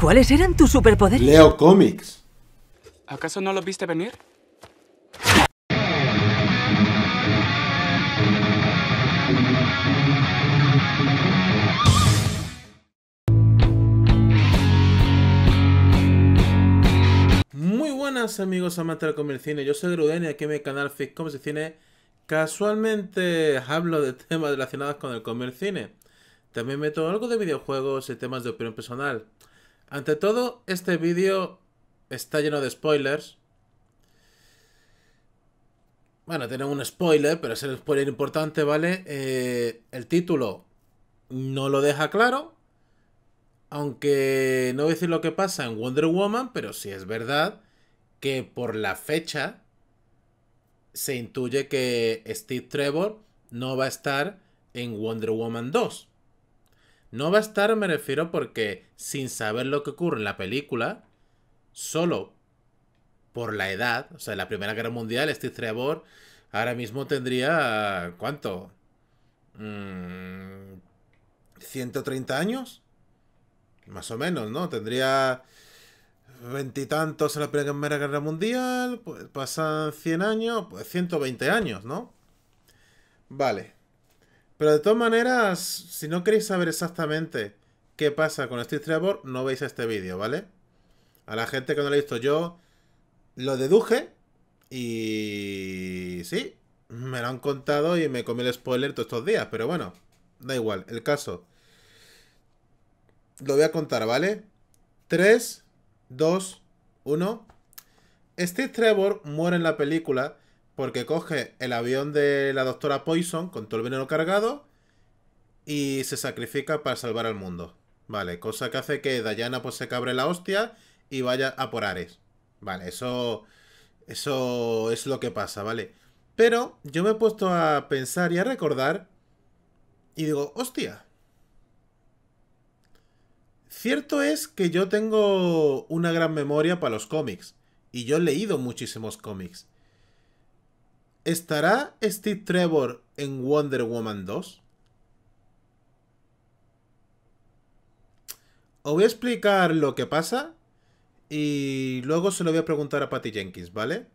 ¿Cuáles eran tus superpoderes? Leo cómics. ¿Acaso no los viste venir? Muy buenas amigos amantes del cine. yo soy Gruden y aquí en mi canal fix y Cine casualmente hablo de temas relacionados con el comer cine. También meto algo de videojuegos y temas de opinión personal. Ante todo, este vídeo está lleno de spoilers. Bueno, tiene un spoiler, pero es el spoiler importante, ¿vale? Eh, el título no lo deja claro. Aunque no voy a decir lo que pasa en Wonder Woman, pero sí es verdad que por la fecha se intuye que Steve Trevor no va a estar en Wonder Woman 2. No va a estar, me refiero, porque sin saber lo que ocurre en la película, solo por la edad, o sea, en la Primera Guerra Mundial, Steve Trevor ahora mismo tendría, ¿cuánto? 130 mm, años, más o menos, ¿no? Tendría veintitantos en la Primera Guerra Mundial, pues pasan 100 años, pues 120 años, ¿no? Vale. Pero de todas maneras, si no queréis saber exactamente qué pasa con Steve Trevor, no veis este vídeo, ¿vale? A la gente que no lo ha visto yo, lo deduje y... sí, me lo han contado y me comí el spoiler todos estos días, pero bueno, da igual, el caso. Lo voy a contar, ¿vale? 3, 2, 1. Steve Trevor muere en la película porque coge el avión de la doctora Poison con todo el veneno cargado y se sacrifica para salvar al mundo. Vale, cosa que hace que Dayana pues se cabre la hostia y vaya a por Ares. Vale, eso, eso es lo que pasa, ¿vale? Pero yo me he puesto a pensar y a recordar y digo, hostia. Cierto es que yo tengo una gran memoria para los cómics y yo he leído muchísimos cómics. ¿Estará Steve Trevor en Wonder Woman 2? Os voy a explicar lo que pasa y luego se lo voy a preguntar a Patty Jenkins, ¿vale?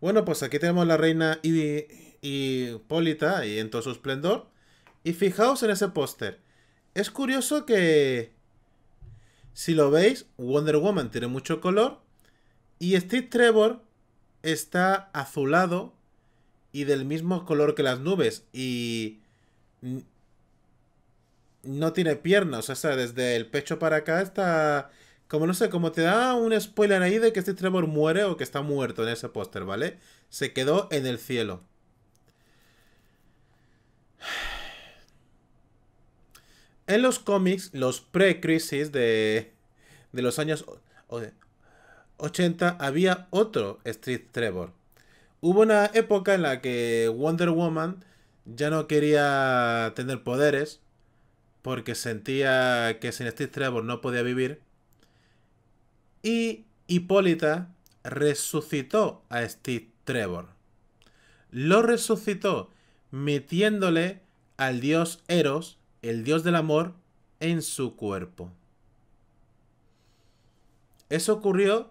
Bueno, pues aquí tenemos la reina Hipólita y en todo su esplendor. Y fijaos en ese póster. Es curioso que... Si lo veis, Wonder Woman tiene mucho color. Y Steve Trevor está azulado y del mismo color que las nubes. Y no tiene piernas, o sea, desde el pecho para acá está... Como no sé, como te da un spoiler ahí de que este Trevor muere o que está muerto en ese póster, ¿vale? Se quedó en el cielo. En los cómics, los pre-crisis de, de los años 80 había otro Street Trevor. Hubo una época en la que Wonder Woman ya no quería tener poderes porque sentía que sin Steve Trevor no podía vivir. Y Hipólita resucitó a Steve Trevor. Lo resucitó metiéndole al dios Eros, el dios del amor, en su cuerpo. Eso ocurrió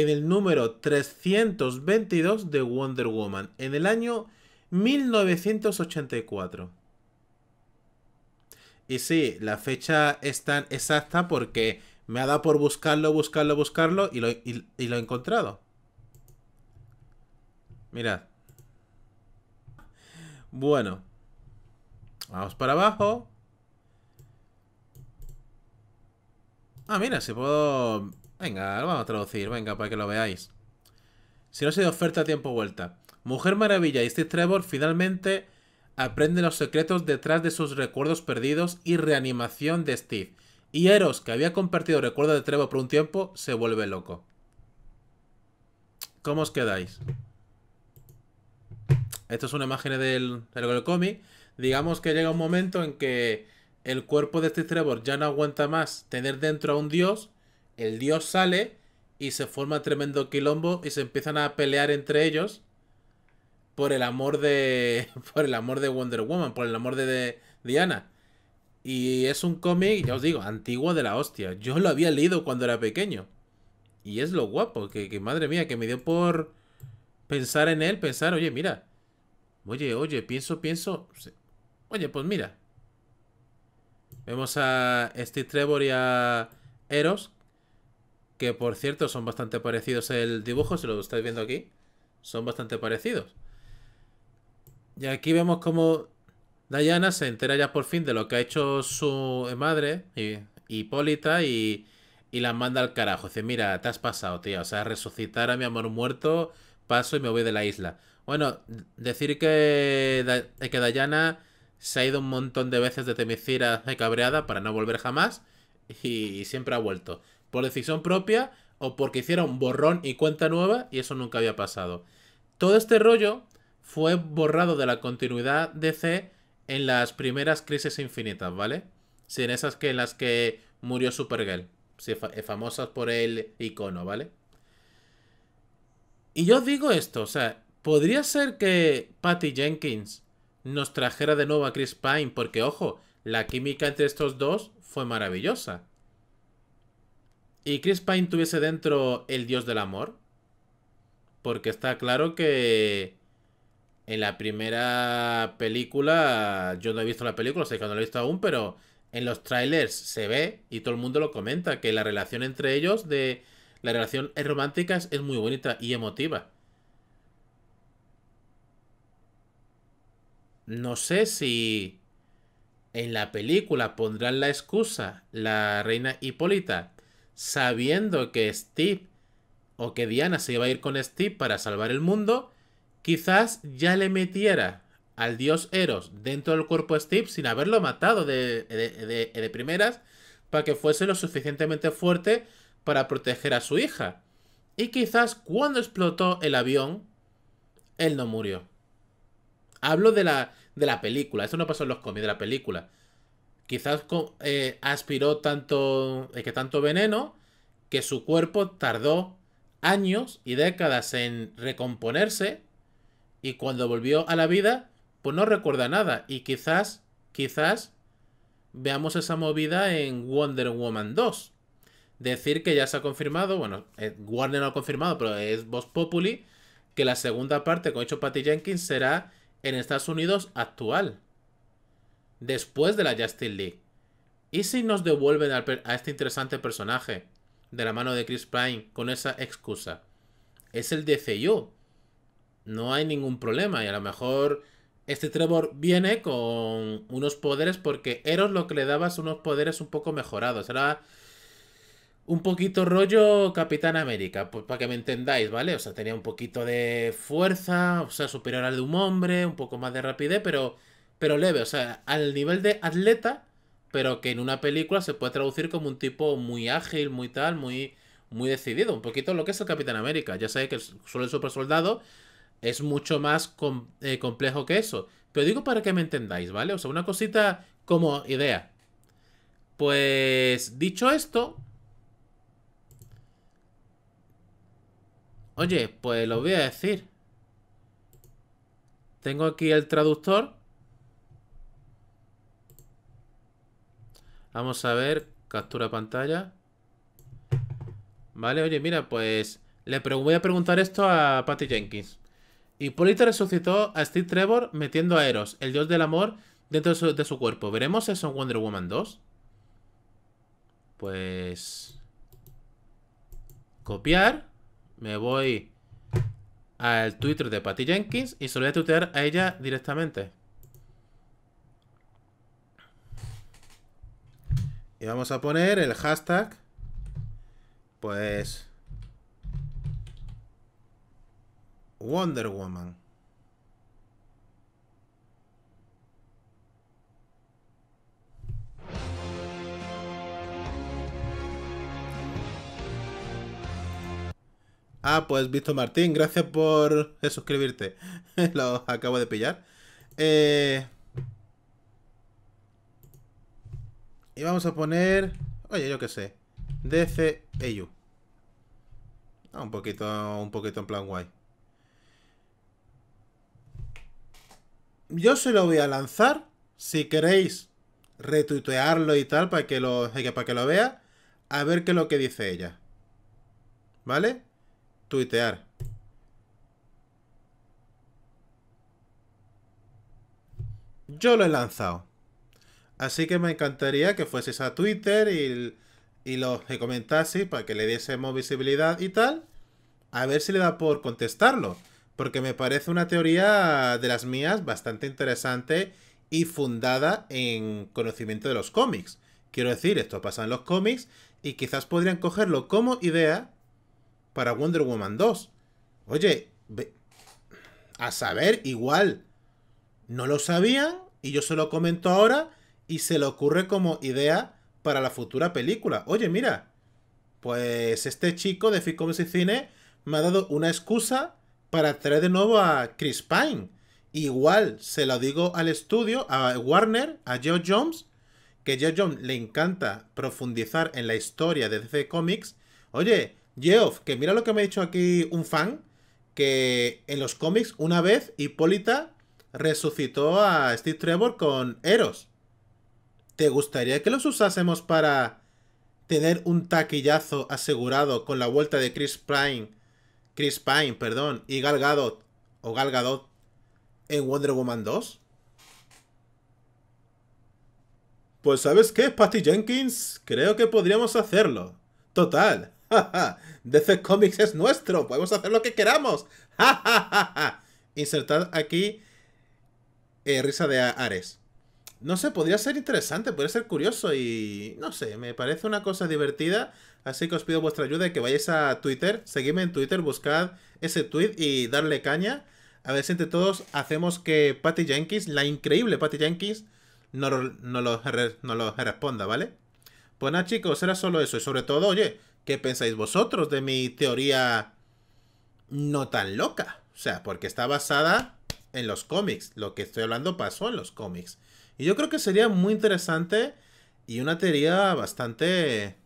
en el número 322 de Wonder Woman, en el año 1984. Y sí, la fecha es tan exacta porque me ha dado por buscarlo, buscarlo, buscarlo y lo, he encontrado. Mirad. Bueno. Vamos para abajo. Ah, mira, si puedo Venga, lo vamos a traducir, venga, para que lo veáis. Si no se de oferta, tiempo vuelta. Mujer Maravilla y Steve Trevor finalmente aprenden los secretos detrás de sus recuerdos perdidos y reanimación de Steve. Y Eros, que había compartido recuerdos de Trevor por un tiempo, se vuelve loco. ¿Cómo os quedáis? Esto es una imagen del, del cómic. Digamos que llega un momento en que el cuerpo de Steve Trevor ya no aguanta más tener dentro a un dios el dios sale y se forma tremendo quilombo y se empiezan a pelear entre ellos por el amor de por el amor de Wonder Woman, por el amor de, Diana. Y es un cómic, ya os digo, antiguo de la hostia. Yo lo había leído cuando era pequeño. Y es lo guapo, que, que madre mía, que me dio por pensar en él, pensar, oye, mira. Oye, oye, pienso, pienso. Oye, pues mira. Vemos a Steve Trevor y a Eros que por cierto son bastante parecidos el dibujo, si lo estáis viendo aquí, son bastante parecidos. Y aquí vemos como Diana se entera ya por fin de lo que ha hecho su madre, Hipólita, y, y la manda al carajo. Dice, mira, te has pasado, tío. O sea, resucitar a mi amor muerto, paso y me voy de la isla. Bueno, decir que, que Dayana se ha ido un montón de veces de de cabreada para no volver jamás y siempre ha vuelto por decisión propia o porque hiciera un borrón y cuenta nueva y eso nunca había pasado. Todo este rollo fue borrado de la continuidad de C en las primeras crisis infinitas, ¿vale? Si en esas que las que murió Supergirl, eh, famosas por el icono, ¿vale? Y yo digo esto, o sea, podría ser que Patty Jenkins nos trajera de nuevo a Chris Pine, porque ojo, la química entre estos dos fue maravillosa y Chris Pine tuviese dentro el dios del amor, porque está claro que en la primera película, yo no he visto la película, sé que no la he visto aún, pero en los trailers se ve y todo el mundo lo comenta, que la relación entre ellos de... La relación romántica, es muy bonita y emotiva. No sé si en la película pondrán la excusa, la reina Hipólita, sabiendo que Steve o que Diana se iba a ir con Steve para salvar el mundo, quizás ya le metiera al dios Eros dentro del cuerpo de Steve sin haberlo matado de, de, de, primeras para que fuese lo suficientemente fuerte para proteger a su hija. Y quizás cuando explotó el avión, él no murió. Hablo de la, de la película, esto no pasó en los cómics de la película quizás eh, aspiró tanto, eh, que tanto veneno que su cuerpo tardó años y décadas en recomponerse y cuando volvió a la vida, pues no recuerda nada. Y quizás, quizás veamos esa movida en Wonder Woman 2. Decir que ya se ha confirmado, bueno, eh, Warner no ha confirmado, pero es Vox Populi, que la segunda parte con hecho Patty Jenkins será en Estados Unidos actual después de la Justin League. ¿Y si nos devuelven a este interesante personaje de la mano de Chris Pine con esa excusa? Es el DCU. No hay ningún problema y a lo mejor este Trevor viene con unos poderes porque Eros lo que le daba unos poderes un poco mejorados. Era un poquito rollo Capitán América, pues, para que me entendáis, ¿vale? O sea, tenía un poquito de fuerza, o sea, superior al de un hombre, un poco más de rapidez, pero pero leve, o sea, al nivel de atleta, pero que en una película se puede traducir como un tipo muy ágil, muy tal, muy, muy decidido. Un poquito lo que es el Capitán América. Ya sabéis que solo el super soldado es mucho más eh, complejo que eso. Pero digo para que me entendáis, ¿vale? O sea, una cosita como idea. Pues dicho esto... Oye, pues lo voy a decir. Tengo aquí el traductor Vamos a ver, captura pantalla. Vale, oye, mira, pues le voy a preguntar esto a Patty Jenkins. Hipólita resucitó a Steve Trevor metiendo a Eros, el dios del amor, dentro de su, cuerpo. ¿Veremos eso en Wonder Woman 2? Pues... Copiar. Me voy al Twitter de Patty Jenkins y se lo voy a tutear a ella directamente. Y vamos a poner el hashtag, pues, Wonder Woman. Ah, pues Víctor Martín, gracias por suscribirte. Lo acabo de pillar. Eh, Y vamos a poner... Oye, yo qué sé. DCEU. EU, ah, un poquito, un poquito en plan guay. Yo se lo voy a lanzar. Si queréis retuitearlo y tal para que lo, eh, para que lo vea. A ver qué es lo que dice ella. ¿Vale? Tuitear. Yo lo he lanzado. Así que me encantaría que fueses a Twitter y, y lo comentases para que le diésemos visibilidad y tal. A ver si le da por contestarlo. Porque me parece una teoría de las mías bastante interesante y fundada en conocimiento de los cómics. Quiero decir, esto pasa en los cómics y quizás podrían cogerlo como idea para Wonder Woman 2. Oye, a saber, igual. No lo sabían y yo se lo comento ahora y se le ocurre como idea para la futura película. Oye, mira, pues este chico de Comics y Cine me ha dado una excusa para traer de nuevo a Chris Pine. Igual se lo digo al estudio, a Warner, a Geoff Jones, que a Jones le encanta profundizar en la historia de DC Comics. Oye, Geoff, que mira lo que me ha dicho aquí un fan, que en los cómics una vez Hipólita resucitó a Steve Trevor con Eros. ¿Te gustaría que los usásemos para tener un taquillazo asegurado con la vuelta de Chris Pine, Chris Pine, perdón, y Gal Gadot o Gal en Wonder Woman 2? Pues ¿sabes qué, Patty Jenkins? Creo que podríamos hacerlo. Total. DC Comics es nuestro. Podemos hacer lo que queramos. Insertad aquí eh, risa de Ares. No sé, podría ser interesante, podría ser curioso y no sé, me parece una cosa divertida. Así que os pido vuestra ayuda y que vayáis a Twitter, seguidme en Twitter, buscad ese tweet y darle caña. A ver si entre todos hacemos que Patty Jenkins, la increíble Patty Jenkins, no, no, lo, no lo responda, ¿vale? Pues nada, chicos, era solo eso. Y sobre todo, oye, ¿qué pensáis vosotros de mi teoría no tan loca? O sea, porque está basada en los cómics. Lo que estoy hablando pasó en los cómics. Y yo creo que sería muy interesante y una teoría bastante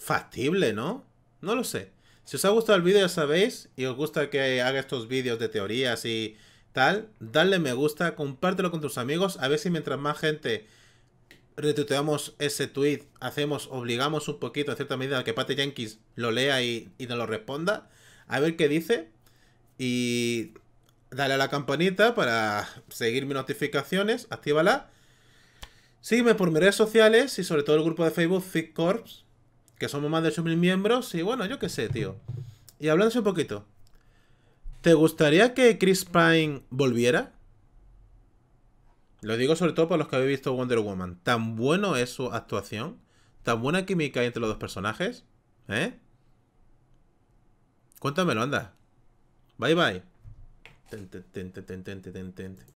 factible, ¿no? No lo sé. Si os ha gustado el vídeo ya sabéis y os gusta que haga estos vídeos de teorías y tal, dale me gusta, compártelo con tus amigos, a ver si mientras más gente retuiteamos ese tweet, hacemos, obligamos un poquito en cierta medida a que Pate Jenkins lo lea y, y nos lo responda, a ver qué dice y dale a la campanita para seguir mis notificaciones, actívala. Sígueme por mis redes sociales y sobre todo el grupo de Facebook Thick Corps, que somos más de 8.000 miembros y bueno, yo qué sé, tío. Y hablándose un poquito, ¿te gustaría que Chris Pine volviera? Lo digo sobre todo para los que habéis visto Wonder Woman. Tan bueno es su actuación, tan buena química hay entre los dos personajes, ¿eh? Cuéntamelo, anda. Bye bye. Tente, tente, tente, tente, tente.